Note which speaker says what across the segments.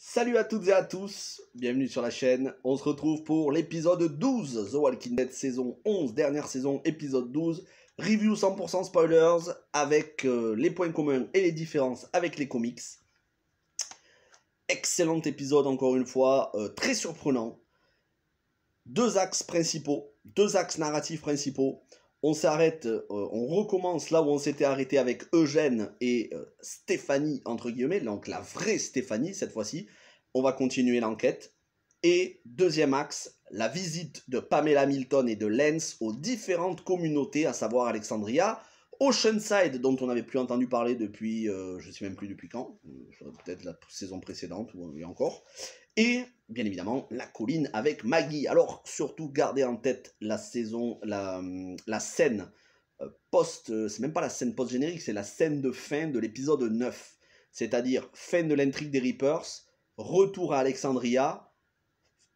Speaker 1: Salut à toutes et à tous, bienvenue sur la chaîne. On se retrouve pour l'épisode 12, The Walking Dead saison 11, dernière saison, épisode 12. Review 100% spoilers avec euh, les points communs et les différences avec les comics. Excellent épisode encore une fois, euh, très surprenant. Deux axes principaux, deux axes narratifs principaux on s'arrête, euh, on recommence là où on s'était arrêté avec Eugène et euh, Stéphanie, entre guillemets, donc la vraie Stéphanie cette fois-ci. On va continuer l'enquête. Et deuxième axe, la visite de Pamela Milton et de Lenz aux différentes communautés, à savoir Alexandria, Oceanside, dont on n'avait plus entendu parler depuis, euh, je ne sais même plus depuis quand, euh, peut-être la saison précédente ou euh, encore, et bien évidemment la colline avec Maggie. Alors surtout gardez en tête la saison, la, hum, scène post, c'est même pas la scène post-générique, c'est la scène de fin de l'épisode 9, c'est-à-dire fin de l'intrigue des Reapers, retour à Alexandria,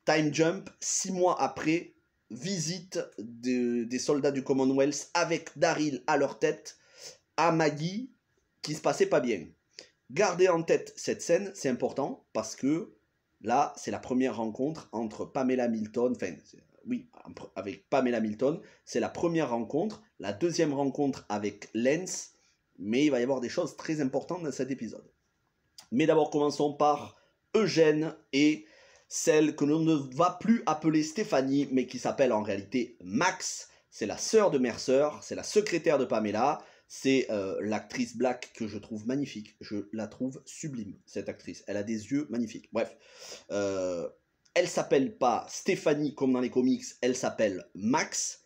Speaker 1: time jump, six mois après visite des soldats du Commonwealth avec Daryl à leur tête à Maggie qui se passait pas bien. Gardez en tête cette scène, c'est important parce que là, c'est la première rencontre entre Pamela Milton, enfin, oui, avec Pamela Milton, c'est la première rencontre, la deuxième rencontre avec Lens, mais il va y avoir des choses très importantes dans cet épisode. Mais d'abord, commençons par Eugène et celle que l'on ne va plus appeler Stéphanie, mais qui s'appelle en réalité Max. C'est la sœur de Mercer, c'est la secrétaire de Pamela, c'est euh, l'actrice Black que je trouve magnifique. Je la trouve sublime, cette actrice. Elle a des yeux magnifiques. Bref. Euh, elle s'appelle pas Stéphanie comme dans les comics, elle s'appelle Max.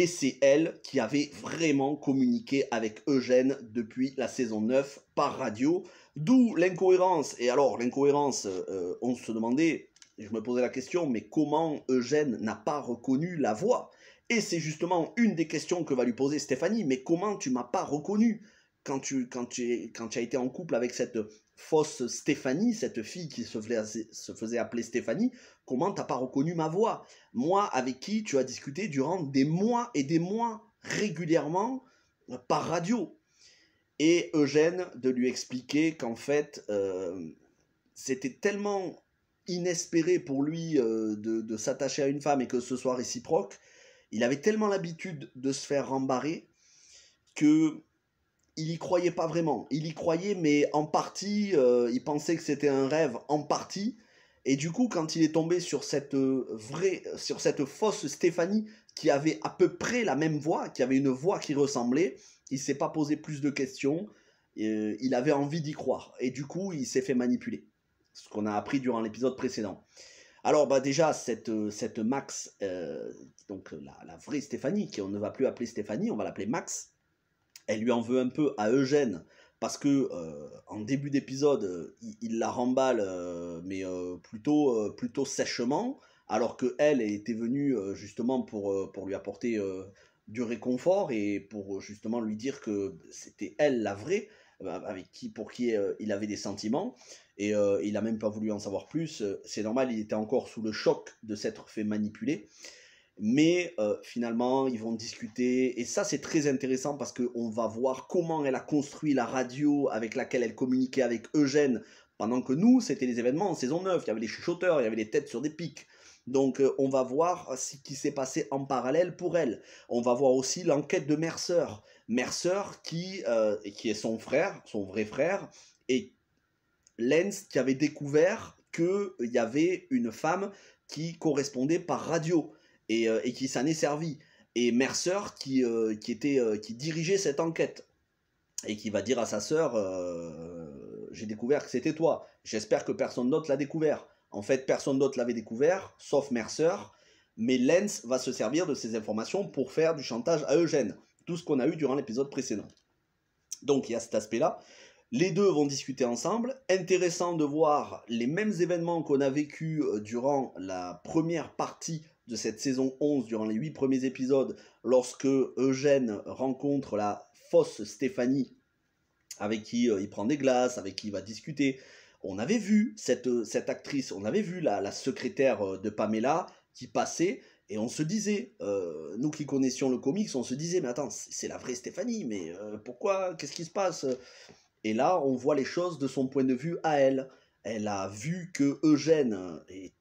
Speaker 1: Et c'est elle qui avait vraiment communiqué avec Eugène depuis la saison 9 par radio. D'où l'incohérence. Et alors, l'incohérence, euh, on se demandait, je me posais la question, mais comment Eugène n'a pas reconnu la voix Et c'est justement une des questions que va lui poser Stéphanie, mais comment tu m'as pas reconnu quand tu, quand, tu, quand tu as été en couple avec cette fausse Stéphanie, cette fille qui se faisait, appeler Stéphanie, comment t'as pas reconnu ma voix Moi avec qui tu as discuté durant des mois et des mois régulièrement par radio. Et Eugène de lui expliquer qu'en fait, euh, c'était tellement inespéré pour lui euh, de, de s'attacher à une femme et que ce soit réciproque, il avait tellement l'habitude de se faire rembarrer que il y croyait pas vraiment. Il y croyait, mais en partie, euh, il pensait que c'était un rêve, en partie. Et du coup, quand il est tombé sur cette euh, vraie, sur cette fausse Stéphanie qui avait à peu près la même voix, qui avait une voix qui ressemblait, il s'est pas posé plus de questions. Euh, il avait envie d'y croire. Et du coup, il s'est fait manipuler. Ce qu'on a appris durant l'épisode précédent. Alors, bah déjà, cette, cette Max, donc la, la vraie Stéphanie, qui on ne va plus appeler Stéphanie, on va l'appeler Max elle lui en veut un peu à Eugène parce que euh, en début d'épisode, euh, il, la remballe, euh, mais plutôt, plutôt sèchement, alors que elle était venue justement pour, pour lui apporter du réconfort et pour justement lui dire que c'était elle la vraie, avec qui, pour qui il avait des sentiments. Et il n'a même pas voulu en savoir plus. C'est normal, il était encore sous le choc de s'être fait manipuler mais euh, finalement ils vont discuter et ça c'est très intéressant parce qu'on va voir comment elle a construit la radio avec laquelle elle communiquait avec Eugène pendant que nous c'était les événements en saison 9, il y avait les chuchoteurs, il y avait les têtes sur des pics. Donc euh, on va voir ce qui s'est passé en parallèle pour elle. On va voir aussi l'enquête de Mercer. Mercer qui, euh, qui est son frère, son vrai frère, et Lens qui avait découvert qu'il y avait une femme qui correspondait par radio. Euh, et, qui s'en est servi. Et Mercer qui, euh, était, euh, qui dirigeait cette enquête et qui va dire à sa sœur J'ai découvert que c'était toi. J'espère que personne d'autre l'a découvert. En fait, personne d'autre l'avait découvert, sauf Mercer. Mais Lens va se servir de ces informations pour faire du chantage à Eugène. Tout ce qu'on a eu durant l'épisode précédent. Donc il y a cet aspect-là. Les deux vont discuter ensemble. Intéressant de voir les mêmes événements qu'on a vécu durant la première partie de cette saison 11 durant les huit premiers épisodes lorsque Eugène rencontre la fausse Stéphanie avec qui euh, il prend des glaces, avec qui il va discuter. On avait vu cette, euh, cette actrice, on avait vu la, la secrétaire euh, de Pamela qui passait et on se disait, nous qui connaissions le comics, on se disait, mais attends, c'est la vraie Stéphanie, mais pourquoi Qu'est-ce qui se passe Et là, on voit les choses de son point de vue à elle. Elle a vu que Eugène est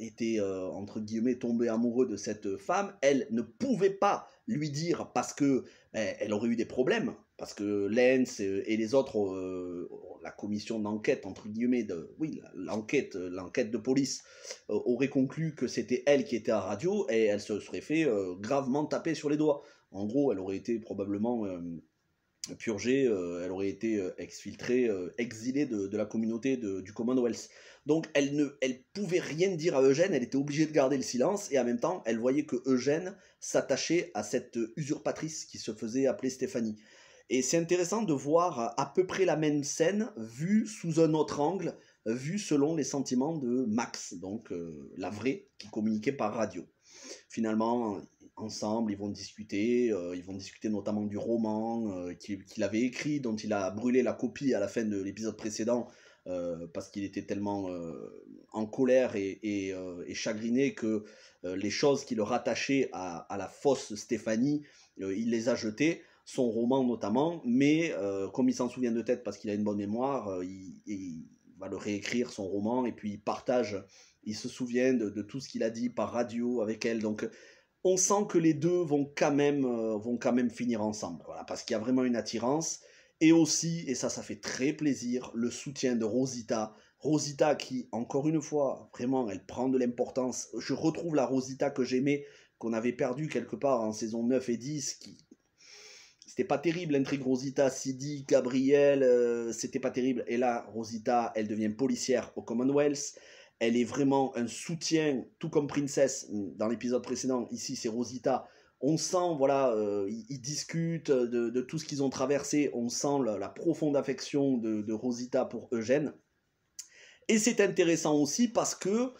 Speaker 1: était, euh, entre guillemets, tombé amoureux de cette femme, elle ne pouvait pas lui dire parce que ben, elle aurait eu des problèmes, parce que Lens et les autres, euh, la commission d'enquête, entre guillemets, de, oui, l'enquête, l'enquête de police, euh, aurait conclu que c'était elle qui était à radio et elle se serait fait gravement taper sur les doigts. En gros, elle aurait été probablement purgée, elle aurait été exfiltrée, exilée de, la communauté du Commonwealth. Donc elle ne pouvait rien dire à Eugène, elle était obligée de garder le silence et en même temps elle voyait que Eugène s'attachait à cette usurpatrice qui se faisait appeler Stéphanie. Et c'est intéressant de voir à peu près la même scène vue sous un autre angle, vue selon les sentiments de Max, donc euh, la vraie qui communiquait par radio. Finalement, ensemble, ils vont discuter, euh, ils vont discuter notamment du roman euh, qu'il avait écrit, dont il a brûlé la copie à la fin de l'épisode précédent, euh, parce qu'il était tellement euh, en colère et, euh, chagriné que les choses qui le rattachaient à, la fausse Stéphanie, il les a jetées, son roman notamment, mais comme il s'en souvient de tête parce qu'il a une bonne mémoire, il, va le réécrire son roman et puis il partage, il se souvient de, tout ce qu'il a dit par radio avec elle, donc on sent que les deux vont quand même, vont quand même finir ensemble. Voilà, parce qu'il y a vraiment une attirance. Et aussi, et ça, ça fait très plaisir, le soutien de Rosita. Rosita qui, encore une fois, vraiment, elle prend de l'importance. Je retrouve la Rosita que j'aimais, qu'on avait perdue quelque part en saison 9 et 10, qui... C'était pas terrible l'intrigue Rosita, Sidi, Gabriel, euh, c'était pas terrible. Et là, Rosita, elle devient policière au Commonwealth elle est vraiment un soutien, tout comme Princess dans l'épisode précédent. Ici, c'est Rosita on sent, voilà, euh, ils, discutent de, tout ce qu'ils ont traversé, on sent la, profonde affection de, Rosita pour Eugène. Et c'est intéressant aussi parce que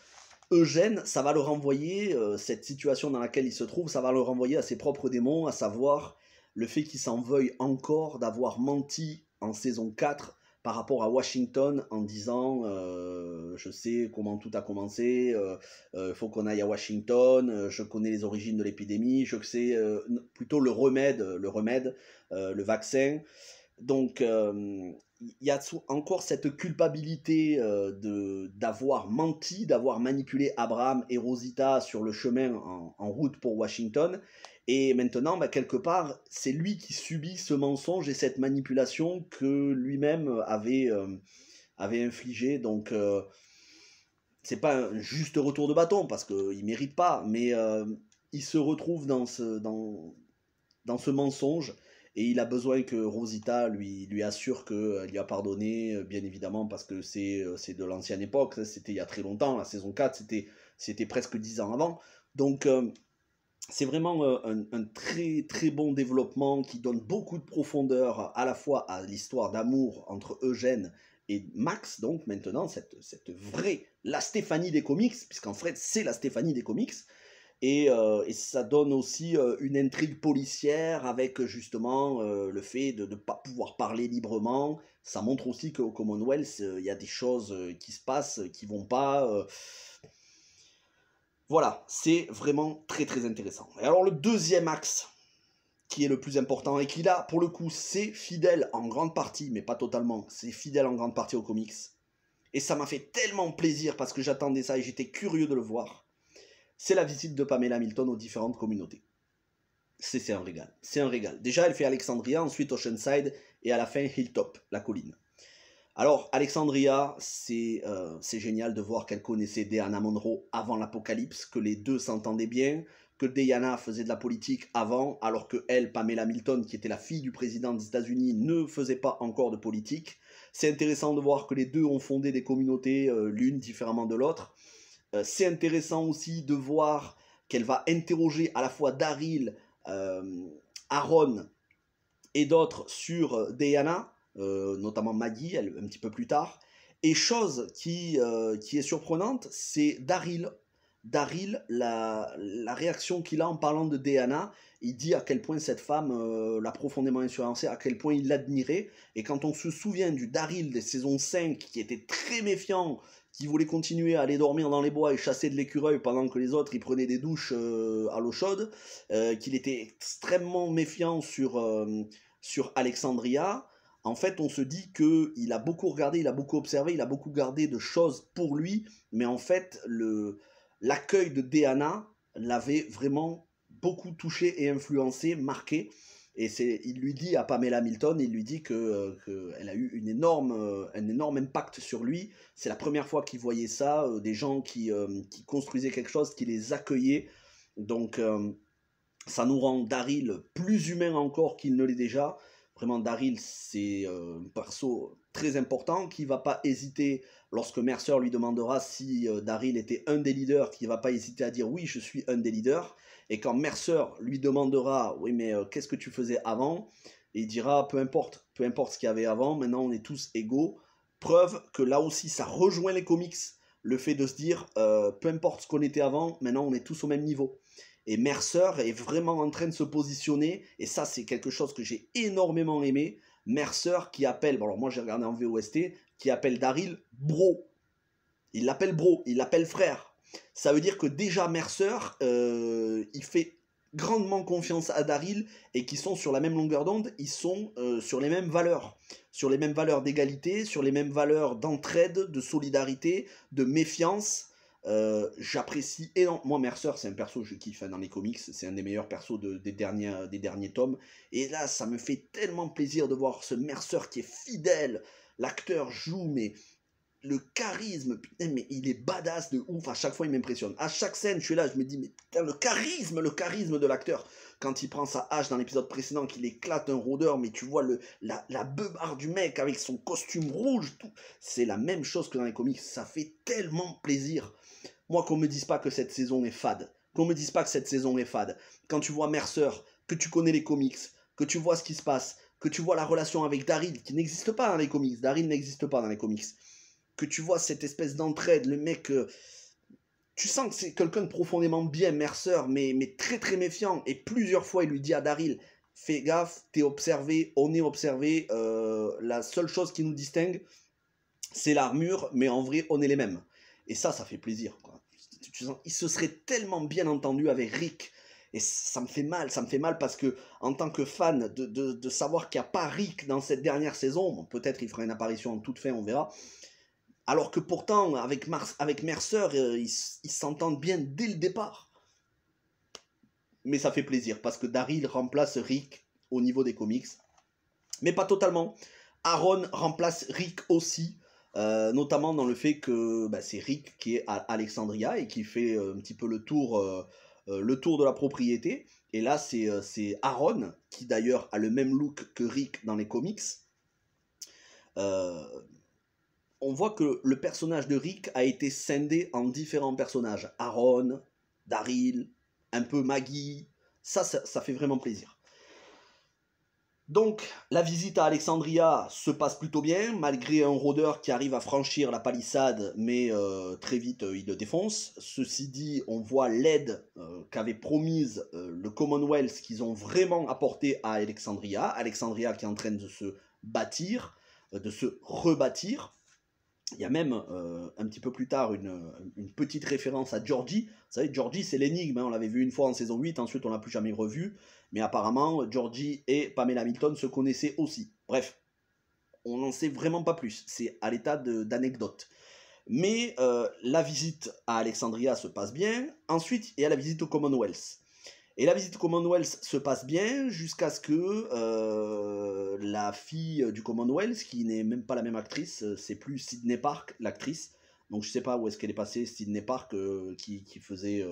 Speaker 1: Eugène, ça va le renvoyer, euh, cette situation dans laquelle il se trouve, ça va le renvoyer à ses propres démons, à savoir le fait qu'il s'en veuille encore d'avoir menti en saison 4 par rapport à Washington en disant euh, je sais comment tout a commencé, il euh, euh, faut qu'on aille à Washington, je connais les origines de l'épidémie, je sais plutôt le remède, le remède, le vaccin. Donc il y a encore cette culpabilité euh, de d'avoir menti, d'avoir manipulé Abraham et Rosita sur le chemin en, route pour Washington. Et maintenant, bah, quelque part, c'est lui qui subit ce mensonge et cette manipulation que lui-même avait, euh, avait infligé. Donc, euh, c'est pas un juste retour de bâton parce qu'il mérite pas, mais il se retrouve dans ce, dans, dans ce mensonge et il a besoin que Rosita lui, lui assure qu'elle euh, lui a pardonné, euh, bien évidemment, parce que c'est, euh, de l'ancienne époque, c'était il y a très longtemps, la saison 4, c'était, c'était presque 10 ans avant. Donc c'est vraiment un, très très bon développement qui donne beaucoup de profondeur à la fois à l'histoire d'amour entre Eugène et Max, donc maintenant, cette, cette vraie, la Stéphanie des comics, puisqu'en fait c'est la Stéphanie des comics, euh, et, ça donne aussi euh, une intrigue policière avec euh, justement le fait de ne pas pouvoir parler librement. Ça montre aussi qu'au Commonwealth, il y a des choses qui se passent qui vont pas. Voilà, c'est vraiment très très intéressant. Et alors le deuxième axe qui est le plus important et qui là, pour le coup, c'est fidèle en grande partie, mais pas totalement, c'est fidèle en grande partie aux comics. Et ça m'a fait tellement plaisir parce que j'attendais ça et j'étais curieux de le voir c'est la visite de Pamela Milton aux différentes communautés. C'est un régal, c'est un régal. Déjà, elle fait Alexandria, ensuite Oceanside et à la fin Hilltop, la colline. Alors, Alexandria, euh, c'est génial de voir qu'elle connaissait Diana Monroe avant l'Apocalypse, que les deux s'entendaient bien, que Diana faisait de la politique avant, alors que elle, Pamela Milton, qui était la fille du président des États-Unis, ne faisait pas encore de politique. C'est intéressant de voir que les deux ont fondé des communautés, euh, l'une différemment de l'autre. Euh, c'est intéressant aussi de voir qu'elle va interroger à la fois Daryl, euh, Aaron et d'autres sur euh, Diana, notamment Maggie, un petit peu plus tard. Et chose qui, qui est surprenante, c'est Daryl Daryl, la, réaction qu'il a en parlant de Deanna, il dit à quel point cette femme euh, l'a profondément influencé, à quel point il l'admirait. Et quand on se souvient du Daryl des saisons 5, qui était très méfiant, qui voulait continuer à aller dormir dans les bois et chasser de l'écureuil pendant que les autres y prenaient des douches euh, à l'eau chaude, euh, qu'il était extrêmement méfiant sur, sur Alexandria, en fait, on se dit que il a beaucoup regardé, il a beaucoup observé, il a beaucoup gardé de choses pour lui, mais en fait, le, l'accueil de Deanna l'avait vraiment beaucoup touché et influencé, marqué. Et c'est, il lui dit à Pamela Milton, il lui dit qu'elle euh, a eu énorme, euh, un énorme impact sur lui. C'est la première fois qu'il voyait ça, euh, des gens qui, construisaient quelque chose, qui les accueillaient. Donc, ça nous rend Daryl plus humain encore qu'il ne l'est déjà. Vraiment, Daryl, c'est euh, un perso très important qui va pas hésiter, lorsque Mercer lui demandera si euh, Daryl était un des leaders, qui va pas hésiter à dire oui, je suis un des leaders. Et quand Mercer lui demandera oui, mais euh, qu'est-ce que tu faisais avant Il dira peu importe, peu importe ce qu'il y avait avant, maintenant on est tous égaux. Preuve que là aussi, ça rejoint les comics, le fait de se dire peu importe ce qu'on était avant, maintenant on est tous au même niveau. Et Mercer est vraiment en train de se positionner, et ça c'est quelque chose que j'ai énormément aimé. Mercer qui appelle, bon alors moi j'ai regardé en VOST, qui appelle Daryl bro. Il l'appelle bro, il l'appelle frère. Ça veut dire que déjà Mercer, euh, il fait grandement confiance à Daryl et qui sont sur la même longueur d'onde, ils sont euh, sur les mêmes valeurs, sur les mêmes valeurs d'égalité, sur les mêmes valeurs d'entraide, de solidarité, de méfiance. Euh, j'apprécie énormément Mercer, c'est un perso que je kiffe hein, dans les comics, c'est un des meilleurs persos des, derniers, euh, des derniers tomes. Et là, ça me fait tellement plaisir de voir ce Mercer qui est fidèle. L'acteur joue, mais le charisme, putain, mais il est badass de ouf. À chaque fois, il m'impressionne. À chaque scène, je suis là, je me dis, mais putain, le charisme, le charisme de l'acteur. Quand il prend sa hache dans l'épisode précédent, qu'il éclate un rôdeur, mais tu vois le, la, la du mec avec son costume rouge, tout. C'est la même chose que dans les comics. Ça fait tellement plaisir. Moi, qu'on me dise pas que cette saison est fade. Qu'on me dise pas que cette saison est fade. Quand tu vois Mercer, que tu connais les comics, que tu vois ce qui se passe, que tu vois la relation avec Daryl, qui n'existe pas dans les comics. Daryl n'existe pas dans les comics. Que tu vois cette espèce d'entraide, le mec. Euh, tu sens que c'est quelqu'un de profondément bien, Mercer, mais, mais très très méfiant. Et plusieurs fois, il lui dit à Daryl Fais gaffe, t'es observé, on est observé. Euh, la seule chose qui nous distingue, c'est l'armure, mais en vrai, on est les mêmes. Et ça, ça fait plaisir. Quoi il se serait tellement bien entendu avec Rick. Et ça me fait mal, ça me fait mal parce que en tant que fan de, savoir qu'il n'y a pas Rick dans cette dernière saison, peut-être il fera une apparition en toute fin, on verra. Alors que pourtant, avec, Mars avec Mercer, euh, ils s'entendent bien dès le départ. Mais ça fait plaisir parce que Daryl remplace Rick au niveau des comics. Mais pas totalement. Aaron remplace Rick aussi. Euh, notamment dans le fait que bah, c'est Rick qui est à Alexandria et qui fait euh, un petit peu le tour, euh, le tour de la propriété. Et là, c'est Aaron, qui d'ailleurs a le même look que Rick dans les comics. on voit que le personnage de Rick a été scindé en différents personnages. Aaron, Daryl, un peu Maggie. ça, ça fait vraiment plaisir. Donc, la visite à Alexandria se passe plutôt bien, malgré un rôdeur qui arrive à franchir la palissade, mais euh, très vite euh, il le défonce. Ceci dit, on voit l'aide euh, qu'avait promise le Commonwealth qu'ils ont vraiment apporté à Alexandria. Alexandria qui est en train de se bâtir, de se rebâtir. Il y a même euh, un petit peu plus tard une, petite référence à Georgie. Vous savez, Georgie, c'est l'énigme. Hein. On l'avait vu une fois en saison 8, ensuite on l'a plus jamais revu. Mais apparemment, Georgie et Pamela Milton se connaissaient aussi. Bref, on n'en sait vraiment pas plus. C'est à l'état d'anecdote. Mais euh, la visite à Alexandria se passe bien. Ensuite, il y a la visite au Commonwealth. Et la visite Commonwealth se passe bien jusqu'à ce que euh, la fille euh, du Commonwealth, qui n'est même pas la même actrice, euh, c'est plus Sydney Park, l'actrice. Donc je sais pas où est-ce qu'elle est passée, Sydney Park, qui, faisait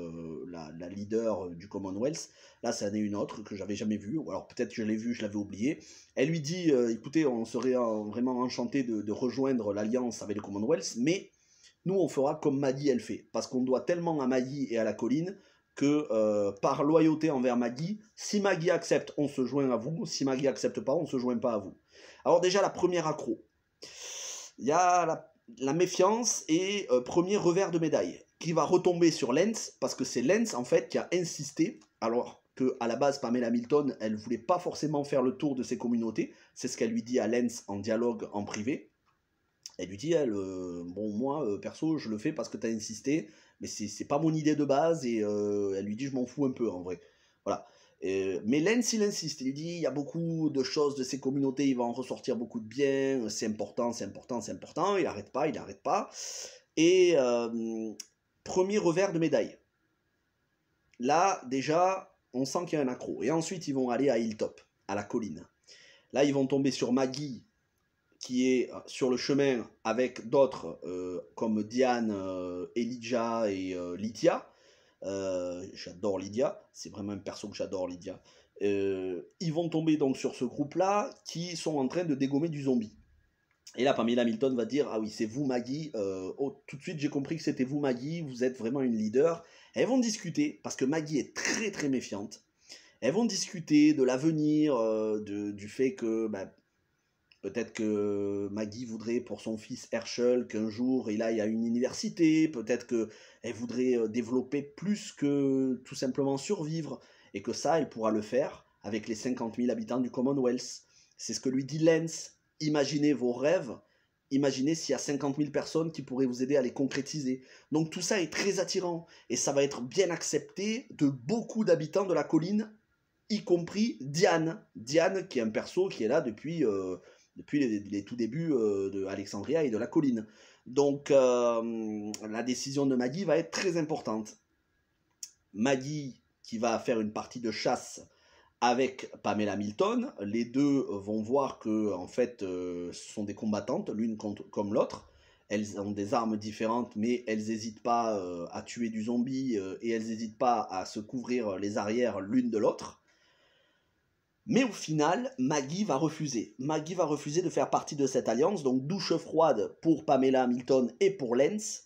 Speaker 1: la, leader du Commonwealth. Là, ça une autre que j'avais jamais vue, ou alors peut-être que je l'ai vue, je l'avais oubliée. Elle lui dit, écoutez, on serait vraiment enchanté de, de rejoindre l'alliance avec le Commonwealth, mais nous, on fera comme Maggie, elle fait, parce qu'on doit tellement à Maggie et à la colline que euh, par loyauté envers Maggie, si Maggie accepte, on se joint à vous. Si Maggie accepte pas, on se joint pas à vous. Alors déjà la première accro, il y a la, méfiance et euh, premier revers de médaille qui va retomber sur Lens parce que c'est Lens en fait qui a insisté. Alors que à la base Pamela Milton, elle voulait pas forcément faire le tour de ses communautés. C'est ce qu'elle lui dit à Lens en dialogue en privé. Elle lui dit, elle, euh, bon moi perso je le fais parce que tu as insisté mais c'est pas mon idée de base, et euh, elle lui dit, je m'en fous un peu, en vrai. Voilà. Euh, mais Lens, il insiste, il dit, il y a beaucoup de choses de ces communautés, il va en ressortir beaucoup de bien, c'est important, c'est important, c'est important, il n'arrête pas, il n'arrête pas. Et euh, premier revers de médaille. Là, déjà, on sent qu'il y a un accro. Et ensuite, ils vont aller à Hilltop, à la colline. Là, ils vont tomber sur Maggie, qui est euh, sur le chemin avec d'autres euh, comme Diane, euh, Elijah et euh, Lydia. j'adore Lydia, c'est vraiment un perso que j'adore Lydia. ils vont tomber donc sur ce groupe-là qui sont en train de dégommer du zombie. Et là, Pamela Hamilton va dire Ah oui, c'est vous Maggie. Oh, tout de suite, j'ai compris que c'était vous Maggie. Vous êtes vraiment une leader. elles vont discuter parce que Maggie est très très méfiante. Elles vont discuter de l'avenir, du fait que bah, Peut-être que Maggie voudrait pour son fils Herschel qu'un jour il aille à une université, peut-être qu'elle voudrait euh, développer plus que tout simplement survivre, et que ça, elle pourra le faire avec les 50 000 habitants du Commonwealth. C'est ce que lui dit Lenz. Imaginez vos rêves, imaginez s'il y a 50 000 personnes qui pourraient vous aider à les concrétiser. Donc tout ça est très attirant, et ça va être bien accepté de beaucoup d'habitants de la colline, y compris Diane. Diane qui est un perso qui est là depuis... Euh, depuis les, tout débuts euh, de Alexandria et de la colline. Donc euh, la décision de Maggie va être très importante. Maggie qui va faire une partie de chasse avec Pamela Milton, les deux vont voir que en fait euh, ce sont des combattantes l'une comme l'autre. Elles ont des armes différentes, mais elles n'hésitent pas à tuer du zombie et elles n'hésitent pas à se couvrir les arrières l'une de l'autre. Mais au final, Maggie va refuser. Maggie va refuser de faire partie de cette alliance, donc douche froide pour Pamela Hamilton et pour Lance.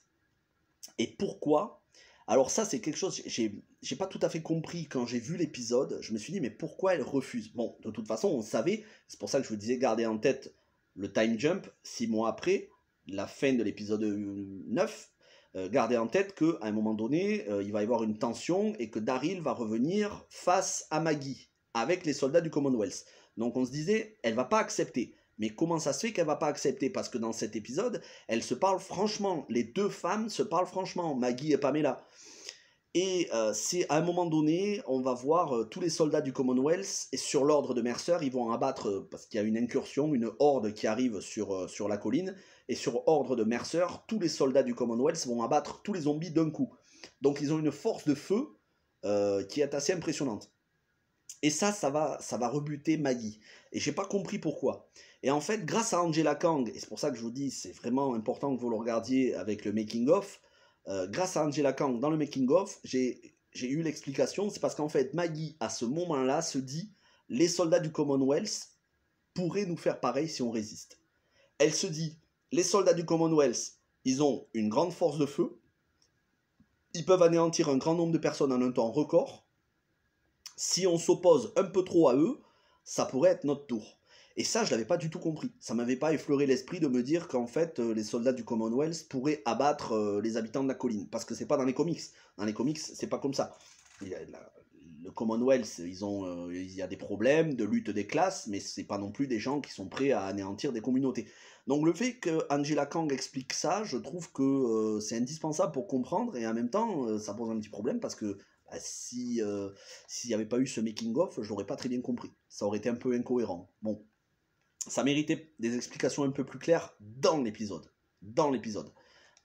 Speaker 1: Et pourquoi Alors ça, c'est quelque chose, j'ai pas tout à fait compris quand j'ai vu l'épisode. Je me suis dit, mais pourquoi elle refuse Bon, de toute façon, on savait, c'est pour ça que je vous disais, gardez en tête le time jump, six mois après, la fin de l'épisode 9, euh, euh, gardez en tête qu'à un moment donné, euh, il va y avoir une tension et que Daryl va revenir face à Maggie avec les soldats du Commonwealth. Donc on se disait, elle va pas accepter. Mais comment ça se fait qu'elle va pas accepter Parce que dans cet épisode, elle se parle franchement. Les deux femmes se parlent franchement, Maggie et Pamela. Et euh, c'est à un moment donné, on va voir euh, tous les soldats du Commonwealth, et sur l'ordre de Mercer, ils vont abattre, euh, parce qu'il y a une incursion, une horde qui arrive sur, sur la colline, et sur ordre de Mercer, tous les soldats du Commonwealth vont abattre tous les zombies d'un coup. Donc ils ont une force de feu qui est assez impressionnante. Et ça, ça va, ça va rebuter Maggie. Et j'ai pas compris pourquoi. Et en fait, grâce à Angela Kang, et c'est pour ça que je vous dis, c'est vraiment important que vous le regardiez avec le making of. Euh, grâce à Angela Kang, dans le making of, j'ai eu l'explication. C'est parce qu'en fait, Maggie, à ce moment-là, se dit les soldats du Commonwealth pourraient nous faire pareil si on résiste. Elle se dit les soldats du Commonwealth, ils ont une grande force de feu. Ils peuvent anéantir un grand nombre de personnes en un temps record si on s'oppose un peu trop à eux, ça pourrait être notre tour. Et ça, je l'avais pas du tout compris. Ça m'avait pas effleuré l'esprit de me dire qu'en fait, euh, les soldats du Commonwealth pourraient abattre euh, les habitants de la colline, parce que c'est pas dans les comics. Dans les comics, c'est pas comme ça. le Commonwealth, ils ont, euh, il y a des problèmes de lutte des classes, mais c'est pas non plus des gens qui sont prêts à anéantir des communautés. Donc le fait que Angela Kang explique ça, je trouve que c'est indispensable pour comprendre, et en même temps, ça pose un petit problème parce que bah, si euh, s'il n'y avait pas eu ce making-of, je n'aurais pas très bien compris. Ça aurait été un peu incohérent. Bon, ça méritait des explications un peu plus claires dans l'épisode. Dans l'épisode.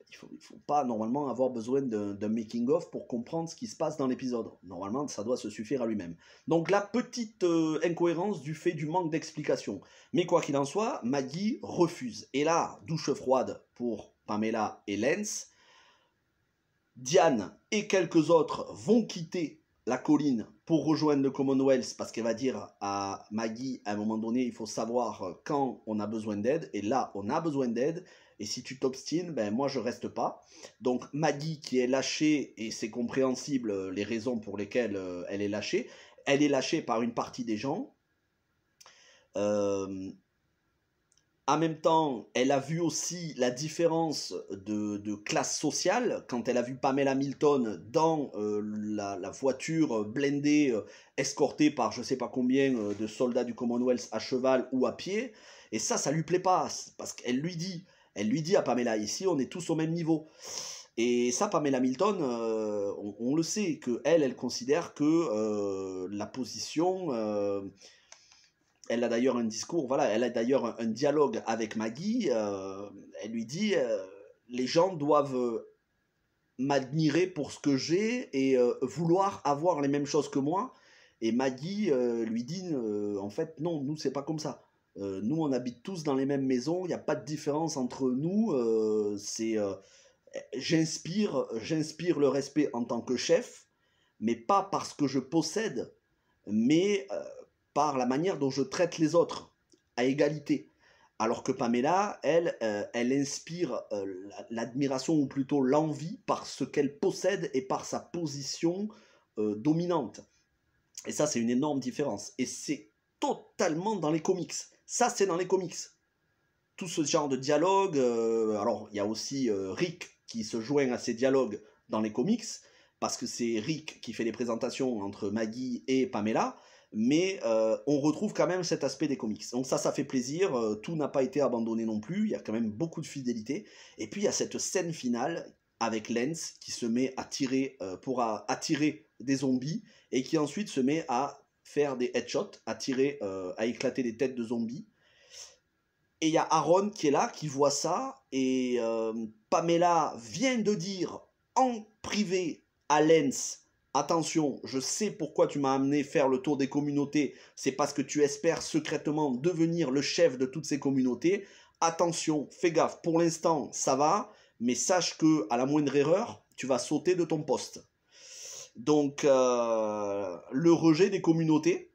Speaker 1: Il ne faut, pas normalement avoir besoin d'un making-of pour comprendre ce qui se passe dans l'épisode. Normalement, ça doit se suffire à lui-même. Donc la petite euh, incohérence du fait du manque d'explications. Mais quoi qu'il en soit, Maggie refuse. Et là, douche froide pour Pamela et Lens, Diane et quelques autres vont quitter la colline pour rejoindre le Commonwealth parce qu'elle va dire à Maggie à un moment donné il faut savoir quand on a besoin d'aide et là on a besoin d'aide et si tu t'obstines ben moi je reste pas donc Maggie qui est lâchée et c'est compréhensible euh, les raisons pour lesquelles euh, elle est lâchée elle est lâchée par une partie des gens euh, en même temps, elle a vu aussi la différence de, classe sociale quand elle a vu Pamela Milton dans euh, la, voiture blindée, euh, escortée par je ne sais pas combien euh, de soldats du Commonwealth à cheval ou à pied. Et ça, ça lui plaît pas parce qu'elle lui dit, elle lui dit à Pamela ici, on est tous au même niveau. Et ça, Pamela Milton, on, le sait que elle, elle considère que la position elle a d'ailleurs un discours, voilà, elle a d'ailleurs un, dialogue avec Maggie. Euh, elle lui dit euh, les gens doivent euh, m'admirer pour ce que j'ai et vouloir avoir les mêmes choses que moi. Et Maggie lui dit en fait non, nous c'est pas comme ça. nous on habite tous dans les mêmes maisons, il n'y a pas de différence entre nous. c'est j'inspire, j'inspire le respect en tant que chef, mais pas parce que je possède, mais par la manière dont je traite les autres, à égalité. Alors que Pamela, elle, euh, elle inspire euh, l'admiration ou plutôt l'envie par ce qu'elle possède et par sa position euh, dominante. Et ça, c'est une énorme différence. Et c'est totalement dans les comics. Ça, c'est dans les comics. Tout ce genre de dialogue. alors, il y a aussi Rick qui se joint à ces dialogues dans les comics, parce que c'est Rick qui fait les présentations entre Maggie et Pamela mais euh, on retrouve quand même cet aspect des comics. Donc ça, ça fait plaisir, euh, tout n'a pas été abandonné non plus, il y a quand même beaucoup de fidélité, et puis il y a cette scène finale avec Lens qui se met à tirer euh, pour attirer des zombies, et qui ensuite se met à faire des headshots, à tirer, à éclater des têtes de zombies. Et il y a Aaron qui est là, qui voit ça, et Pamela vient de dire en privé à Lens Attention, je sais pourquoi tu m'as amené faire le tour des communautés. C'est parce que tu espères secrètement devenir le chef de toutes ces communautés. Attention, fais gaffe. Pour l'instant, ça va, mais sache que à la moindre erreur, tu vas sauter de ton poste. Donc, euh, le rejet des communautés.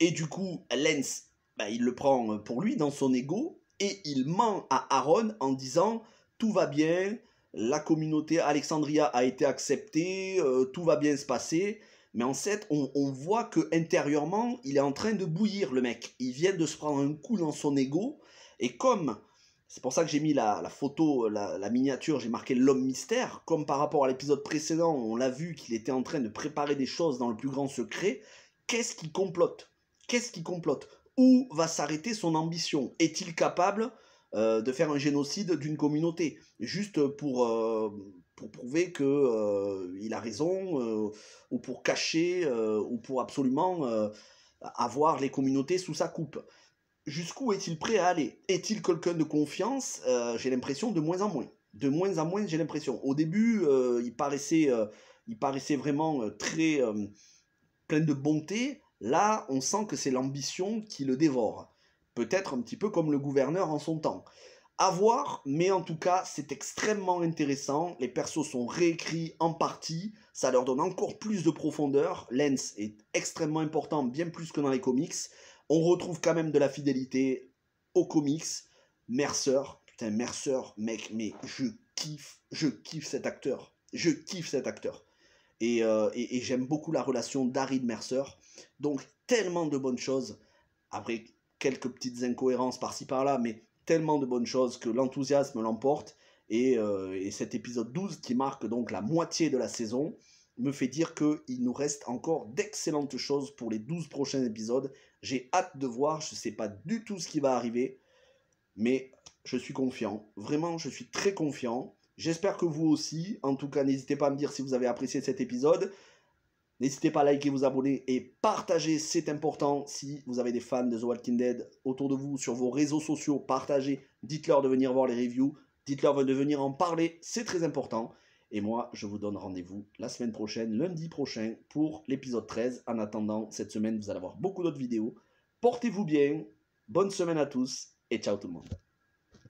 Speaker 1: Et du coup, Lens, bah, il le prend pour lui dans son ego et il ment à Aaron en disant tout va bien, la communauté Alexandria a été acceptée, euh, tout va bien se passer. Mais en fait, on, voit que intérieurement, il est en train de bouillir le mec. Il vient de se prendre un coup dans son ego. Et comme, c'est pour ça que j'ai mis la, photo, la, miniature, j'ai marqué l'homme mystère. Comme par rapport à l'épisode précédent, on l'a vu qu'il était en train de préparer des choses dans le plus grand secret. Qu'est-ce qui complote Qu'est-ce qu'il complote Où va s'arrêter son ambition Est-il capable euh, de faire un génocide d'une communauté, juste pour, euh, pour prouver qu'il euh, a raison, ou pour cacher, ou pour absolument avoir les communautés sous sa coupe. Jusqu'où est-il prêt à aller Est-il quelqu'un de confiance J'ai l'impression de moins en moins. De moins en moins, j'ai l'impression. Au début, il, paraissait, il paraissait vraiment très plein de bonté. Là, on sent que c'est l'ambition qui le dévore peut-être un petit peu comme le gouverneur en son temps. À voir, mais en tout cas, c'est extrêmement intéressant. Les persos sont réécrits en partie, ça leur donne encore plus de profondeur. Lens est extrêmement important, bien plus que dans les comics. On retrouve quand même de la fidélité aux comics. Mercer, putain, Mercer, mec, mais je kiffe, je kiffe cet acteur. Je kiffe cet acteur. Et, euh, j'aime beaucoup la relation d'Harry de Mercer. Donc, tellement de bonnes choses. Après, quelques petites incohérences par-ci par-là, mais tellement de bonnes choses que l'enthousiasme l'emporte. Et, euh, cet épisode 12, qui marque donc la moitié de la saison, me fait dire qu'il nous reste encore d'excellentes choses pour les 12 prochains épisodes. J'ai hâte de voir, je ne sais pas du tout ce qui va arriver, mais je suis confiant. Vraiment, je suis très confiant. J'espère que vous aussi. En tout cas, n'hésitez pas à me dire si vous avez apprécié cet épisode. N'hésitez pas à liker, vous abonner et partager, c'est important. Si vous avez des fans de The Walking Dead autour de vous, sur vos réseaux sociaux, partagez, dites-leur de venir voir les reviews, dites-leur de venir en parler, c'est très important. Et moi, je vous donne rendez-vous la semaine prochaine, lundi prochain, pour l'épisode 13. En attendant, cette semaine, vous allez avoir beaucoup d'autres vidéos. Portez-vous bien, bonne semaine à tous et ciao tout le monde.